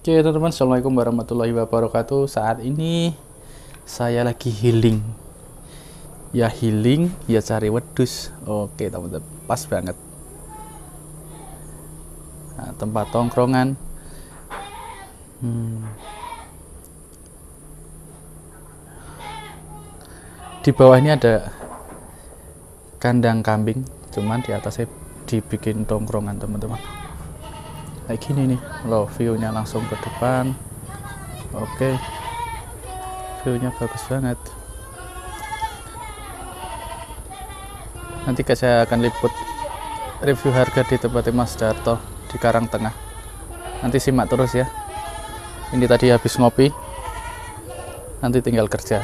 Oke teman-teman, Assalamualaikum warahmatullahi wabarakatuh Saat ini saya lagi healing Ya healing, ya cari wedus Oke teman-teman, pas banget nah, Tempat tongkrongan hmm. Di bawah ini ada kandang kambing Cuman di atasnya dibikin tongkrongan teman-teman kayak gini nih loh viewnya langsung ke depan oke okay. viewnya bagus banget nanti saya akan liput review harga di tempatnya Mas Darto di Karang Tengah nanti simak terus ya ini tadi habis ngopi nanti tinggal kerja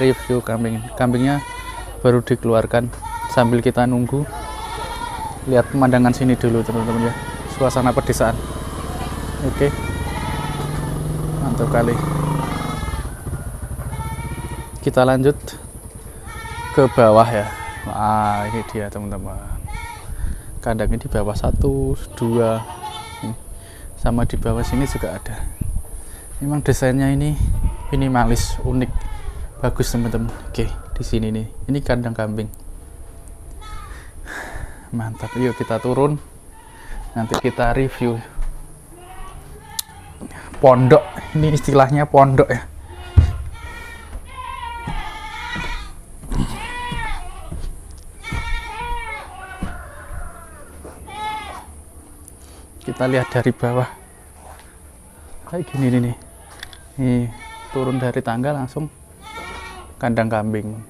review kambing kambingnya baru dikeluarkan sambil kita nunggu lihat pemandangan sini dulu teman-teman ya suasana pedesaan oke mantap kali kita lanjut ke bawah ya nah ini dia teman-teman kandangnya di bawah satu dua sama di bawah sini juga ada memang desainnya ini minimalis unik bagus teman-teman oke di sini nih ini kandang kambing mantap yuk kita turun nanti kita review pondok ini istilahnya pondok ya kita lihat dari bawah kayak gini nih, nih turun dari tangga langsung kandang kambing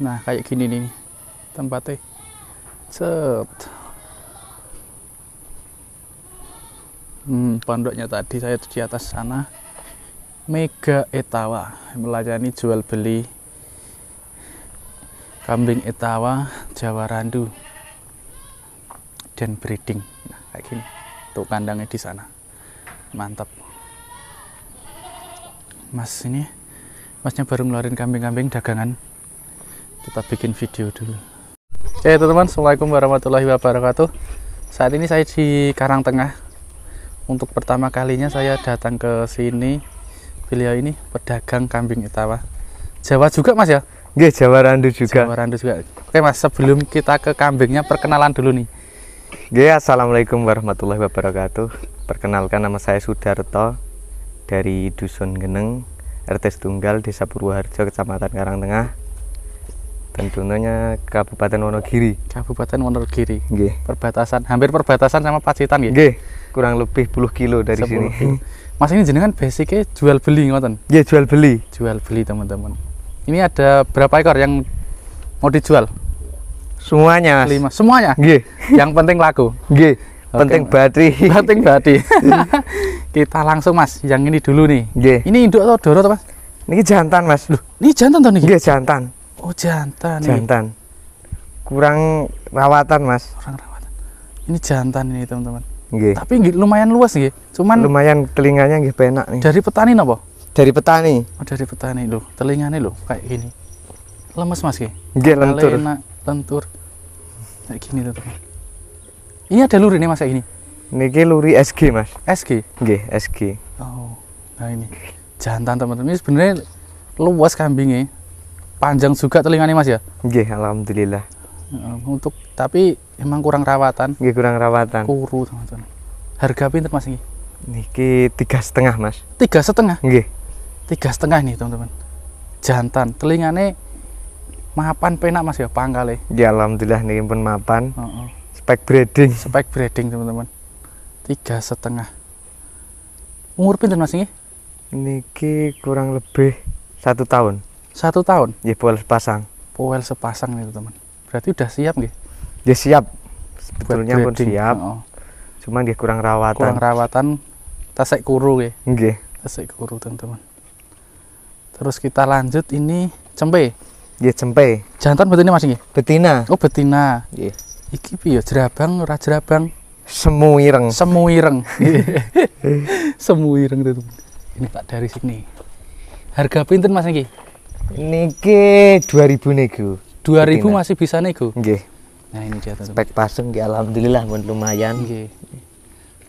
nah kayak gini nih tempatnya set hmm, pondoknya tadi saya di atas sana Mega Etawa melayani jual beli kambing Etawa Jawa Randu dan breeding nah, kayak gini tuh kandangnya di sana mantap mas ini masnya baru ngeluarin kambing-kambing dagangan kita bikin video dulu oke hey, teman-teman Assalamualaikum warahmatullahi wabarakatuh saat ini saya di Karang Tengah untuk pertama kalinya saya datang ke sini beliau ini pedagang kambing etawa Jawa juga mas ya? Iya Jawa Randu juga Jawa Randu juga oke mas sebelum kita ke kambingnya perkenalan dulu nih Ya, Assalamualaikum warahmatullahi wabarakatuh perkenalkan nama saya Sudarto dari Dusun Geneng RT Tunggal Desa Purwoharjo Kecamatan Karangtengah Tentunya Kabupaten Wonogiri. Kabupaten Wonogiri. Gye. Perbatasan, hampir perbatasan sama Pacitan ya. Kurang lebih puluh kilo dari sini. Kilo. Mas ini jenengan basicnya jual beli ngoten. Iya, jual beli. Jual beli, teman-teman. Ini ada berapa ekor yang mau dijual? Semuanya, Mas. Lima. Semuanya? Gye. Yang penting laku. Gye. penting bati penting bati kita langsung mas yang ini dulu nih Gye. ini induk atau dorot mas ini jantan mas Loh, ini jantan tuh nih yeah, jantan Oh jantan. Jantan. Ini. Kurang rawatan mas. Kurang rawatan. Ini jantan ini teman-teman. Tapi nggih lumayan luas nggih. Cuman lumayan telinganya nggih penak nih. Dari petani napa? Dari petani. Oh, dari petani loh. Telingane loh kayak gini. Lemes Mas nggih. Nggih lentur. Enak, lentur. Kayak gini tuh teman. Ini ada luri nih Mas kayak gini. Niki luri SG Mas. SG. Nggih, SG. Oh. Nah ini jantan teman-teman. Ini sebenarnya luas kambingnya panjang juga telinganya mas ya? Gih, alhamdulillah. Ya untuk tapi emang kurang rawatan. Gih kurang rawatan. Kuru teman-teman. Harga pinter mas ini? Niki tiga setengah mas. Tiga setengah? Gih. Tiga setengah nih teman-teman. Jantan, nih mapan penak mas ya pangkale. Ya alhamdulillah nih pun mapan. Uh -uh. Spek breeding. Spek breeding teman-teman. Tiga setengah. Umur pinter mas ini? Niki kurang lebih satu tahun satu tahun? Ya, poel sepasang. Poel sepasang itu teman. Berarti udah siap nggih? Ya siap. Sebetulnya pun siap. Oh. Cuman dia kurang rawatan. Kurang rawatan. Tasek kuru nggih. Nggih. Tasek kuru teman-teman. Terus kita lanjut ini cempe. Ya cempe. Jantan betina masih nggih? Betina. Oh, betina. Nggih. Iki piye jerabang ora jerabang? Semu ireng. Semu ireng. Semu ireng teman. Ini Pak dari sini. Harga pinten Mas gih. Niki 2000 niku. 2000 Ketina. masih bisa niku. Nggih. Nah, ini dia Spek pasung nggih alhamdulillah pun lumayan. Nggih.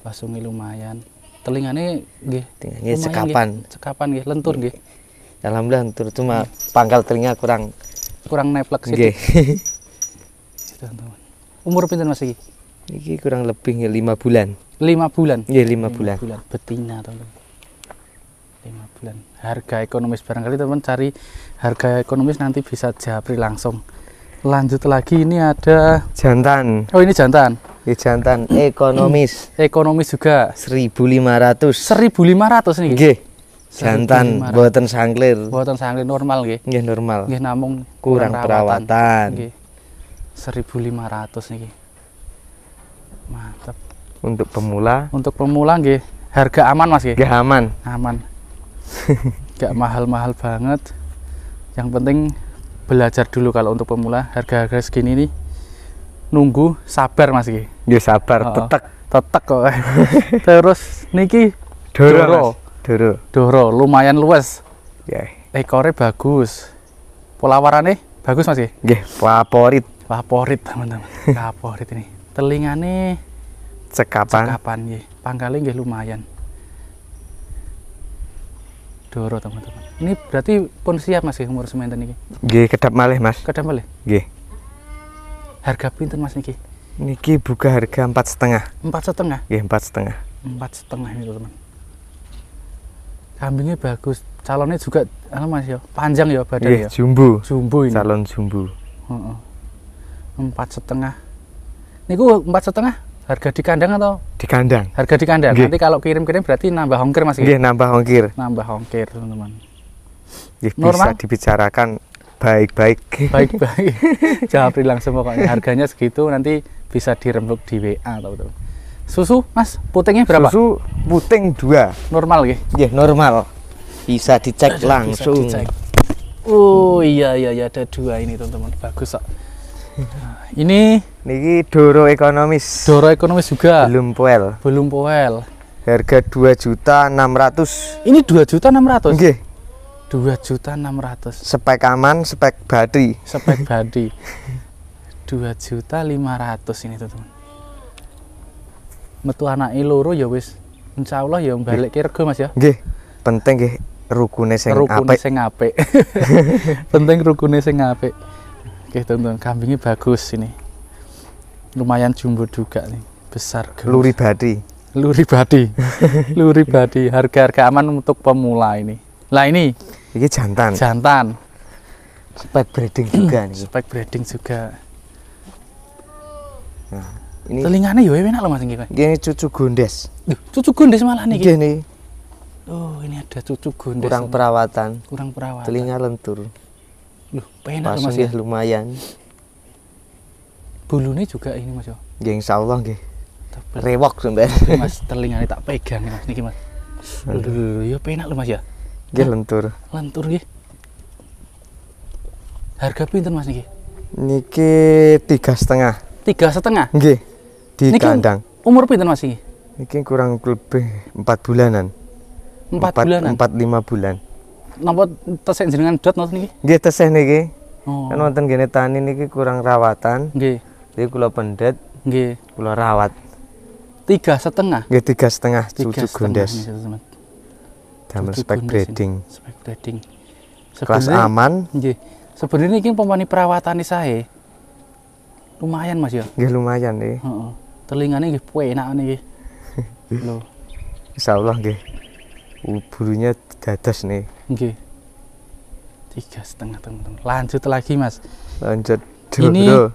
Pasunge lumayan. Telingane nggih. Telingane sekapan. Nge. Sekapan nggih, lentur nggih. Alhamdulillah lentur cuma nge. pangkal telinga kurang kurang neplek sih. Nggih. Umur pinten Mas iki? Iki kurang lebih 5 bulan. 5 bulan. Nggih, 5 bulan. bulan. Betina, to. teman lima bulan harga ekonomis barangkali teman cari harga ekonomis nanti bisa japri langsung lanjut lagi ini ada jantan oh ini jantan ini jantan ekonomis ekonomis juga 1500 1500 nih gih jantan buatan sangklir buatan sangklir normal gih gih normal gih namung kurang, kurang perawatan nggih 1500 nih mantap untuk pemula untuk pemula gih harga aman mas gih aman aman gak mahal-mahal banget yang penting belajar dulu kalau untuk pemula harga-harga segini nih nunggu sabar mas ya sabar oh, tetek tetek kok terus niki doro doro doro, doro lumayan luas yeah. ekornya bagus pola nih bagus mas ya yeah, favorit favorit teman-teman favorit ini telinga nih, cekapan cekapan ya pangkalnya lumayan Doro teman-teman. Ini berarti pun siap masih ya, umur semen ini? G kedap malih Mas. Kedap malih. G. Harga pintu Mas niki? Niki buka harga empat setengah. Empat setengah? G empat setengah. Empat setengah ini teman. Kambingnya bagus, calonnya juga, apa anu, mas ya, panjang ya badannya. Iya, Jumbo. Jumbo ini. Calon jumbo. Empat setengah. Niku empat setengah harga di kandang atau di kandang harga di kandang Gih. nanti kalau kirim kirim berarti nambah ongkir mas Iya nambah ongkir nambah ongkir teman-teman Gih, Normal? bisa dibicarakan baik-baik baik-baik japri langsung pokoknya harganya segitu nanti bisa dirembuk di WA atau betul susu mas putingnya berapa susu puting dua normal ya normal bisa dicek langsung bisa dicek. oh iya, iya iya ada dua ini teman-teman bagus kok ini niki doro ekonomis. Doro ekonomis juga. Belum poel. Belum poel. Harga dua juta enam ratus. Ini dua juta enam ratus. oke Dua juta enam ratus. Spek aman, spek badi. Spek badi. Dua juta lima ratus ini tuh, teman. Metu anak iloro ya wis. Insya Allah ya balik rego Mas ya. oke Penting ke rukunnya sing Penting rukunnya sing Oke teman-teman, kambingnya bagus ini. Lumayan jumbo juga nih, besar. Luri badi. Luri badi. Luri badi, harga-harga aman untuk pemula ini. Lah ini. Ini jantan. Jantan. Spek breeding juga nih. Spek breeding juga. Nah, ini telingane yo enak loh Mas iki, Ini cucu gondes. cucu gondes malah nih. Gini. Oh, ini ada cucu gondes. Kurang perawatan. Kurang perawatan. Telinga lentur. Loh, penak ya, Mas ya? ya. lumayan. Bulunya juga ini Mas ya. Ya insyaallah nggih. Rewok sampean. Mas telingane tak pegang Mas niki Mas. Aduh, ya penak lho Mas ya. Nggih lentur. Lentur nggih. Harga pinten Mas niki? Niki tiga setengah. Tiga setengah? Nggih. Di niki kandang. Umur pinten Mas niki? Niki kurang lebih empat bulanan. Empat, empat bulanan. Empat lima bulan napa tesih jenengan dot ngoten niki? Nggih tesih niki. Oh. Kan wonten gene tani niki kurang rawatan. Nggih. Jadi kula pendet. Nggih. Kula rawat. Tiga setengah. Nggih tiga setengah cucu gondes. Damel spek breeding. Spek breeding. Kelas aman. Nggih. Sebenarnya ini pemani perawatan saya lumayan mas ya. Iya lumayan nggih. Telinganya Telingane puy enak niki. Insya Allah nggih. Burunya dadas nih. Oke. Tiga setengah teman-teman. Lanjut lagi mas. Lanjut. Dulu, ini dulu.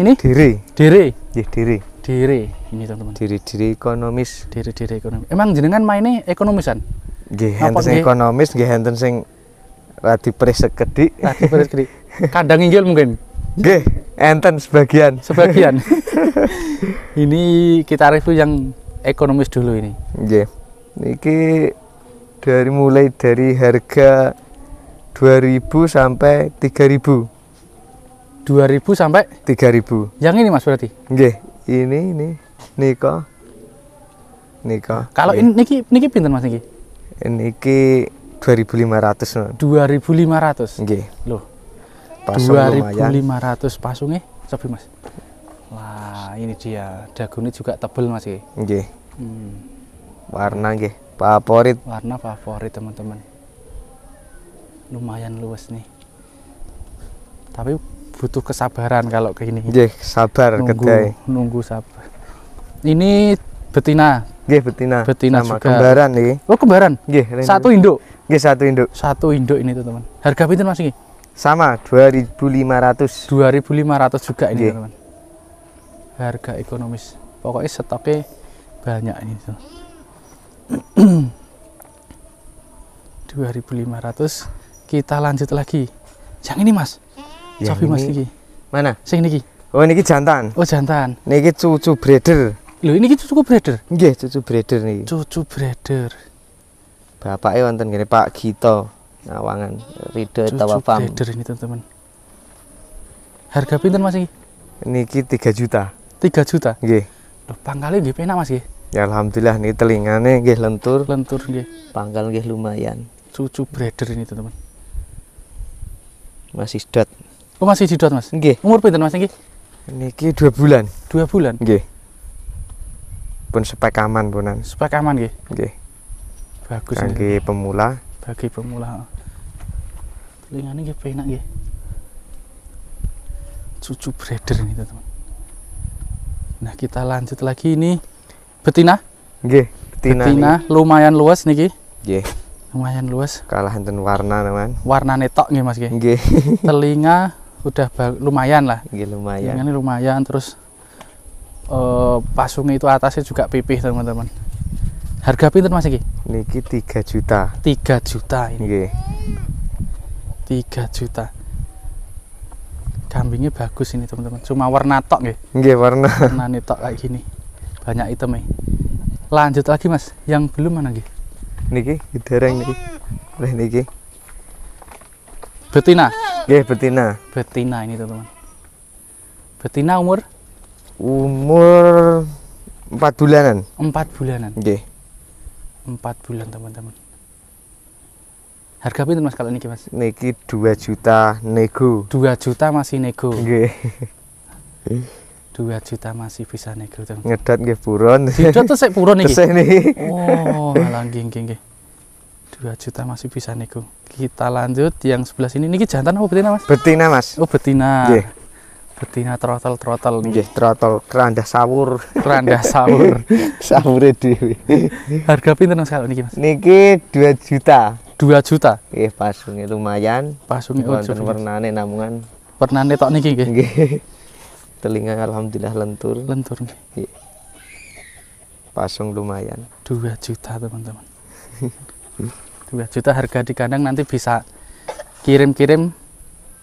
ini diri. Diri. Ya, diri. Diri. Ini teman-teman. Diri diri ekonomis. Diri diri ekonomis. Emang jenengan mainnya ekonomisan? Gih, sing ekonomis, gih henten sing radi pres sekedhi. Radi pres sekedhi. Kadang inggil mungkin. Gih, enten sebagian. Sebagian. ini kita review yang ekonomis dulu ini. Gih. Niki dari mulai dari harga 2000 sampai 3000 2000 sampai 3000 yang ini mas berarti nggih ini ini niko niko kalau ini niki niki pinter mas niki niki 2500 2500 nggih loh Pasung 2500 pasungnya sepi mas wah ini dia dagunya juga tebel mas nggih hmm. warna nggih favorit warna favorit teman-teman lumayan luas nih tapi butuh kesabaran kalau ke ini Jih, sabar nunggu, kedai. nunggu sabar ini betina Jih, betina betina Sama juga kembaran nih oh kembaran Jih, satu induk Jih, satu induk satu induk ini teman-teman harga pinter masih sama 2500 2500 juga ini teman-teman harga ekonomis pokoknya stoknya banyak ini tuh 2500 kita lanjut lagi yang ini mas yang Sofi mas ini mana yang ini oh niki jantan oh jantan niki cucu breeder Loh ini cucu breeder iya cucu breeder nih cucu breeder bapaknya wonten gini Pak Gito Nawangan Rido Tawa cucu breeder ini teman-teman harga pinter mas ini niki 3 juta 3 juta iya Loh, pangkalnya gak penak mas ini Ya alhamdulillah nih telingane nggih lentur. Lentur nggih. Pangkal nggih lumayan. Cucu breeder ini teman-teman. Masih sedot. Oh masih sedot mas? Nggih. Umur pinten mas ini Niki dua bulan. Dua bulan. Nggih. Pun spek aman punan. Spek aman nggih. Nggih. Bagus. Bagi pemula. Bagi pemula. Telingane nggih penak nggih. Cucu breeder ini teman-teman. Nah kita lanjut lagi ini betina nggih betina, betina lumayan luas niki nggih lumayan luas kalah enten warna teman warna netok nih Mas nggih G. telinga udah lumayan lah nggih lumayan ini lumayan terus uh, pasungnya itu atasnya juga pipih teman-teman harga pinter Mas iki niki 3 juta 3 juta ini nggih 3 juta kambingnya bagus ini teman-teman cuma warna tok nggih nggih warna warna netok kayak gini banyak item nih lanjut lagi mas yang belum mana lagi niki dereng niki oleh niki betina ya betina betina ini teman-teman betina umur umur empat bulanan empat bulanan Oke. empat bulan teman-teman harga pinter mas kalau niki mas niki dua juta nego dua juta masih nego Oke. dua juta masih bisa nego tuh. Ngedat nggih buron. tuh saya buron nih Oh, alah geng geng dua juta masih bisa nego. Kita lanjut yang sebelah sini. Niki jantan apa betina, Mas? Betina, Mas. Oh, betina. Yeah. Betina trotol trotol Yeah, trotol keranda sawur. keranda sawur. sahur itu. Harga pinter Mas kalau niki, Mas? Niki dua juta. dua juta. pasung pasungnya lumayan. nih namun nih namungan. nih tok niki nggih telinga alhamdulillah lentur lentur nih iya. pasung lumayan 2 juta teman-teman 2 juta harga di kandang nanti bisa kirim-kirim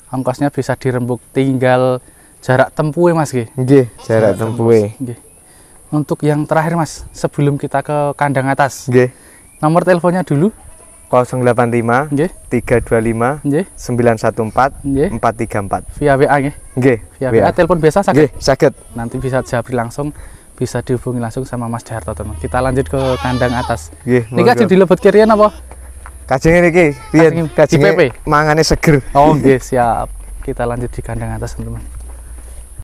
ongkosnya bisa dirembuk tinggal jarak tempuh mas G. G jarak tempuh untuk yang terakhir mas sebelum kita ke kandang atas G. nomor teleponnya dulu 085 nggih 325 nggih 914 nggih 434 via WA nggih nggih via WA telepon biasa sakit nggih sakit nanti bisa jabri langsung bisa dihubungi langsung sama Mas Darto teman. Kita lanjut ke kandang atas. Nggih. Niki aja dilebet kirian apa? Kajenge niki, riyen kajenge mangane seger. Oh, nggih, siap. Kita lanjut di kandang atas, teman-teman.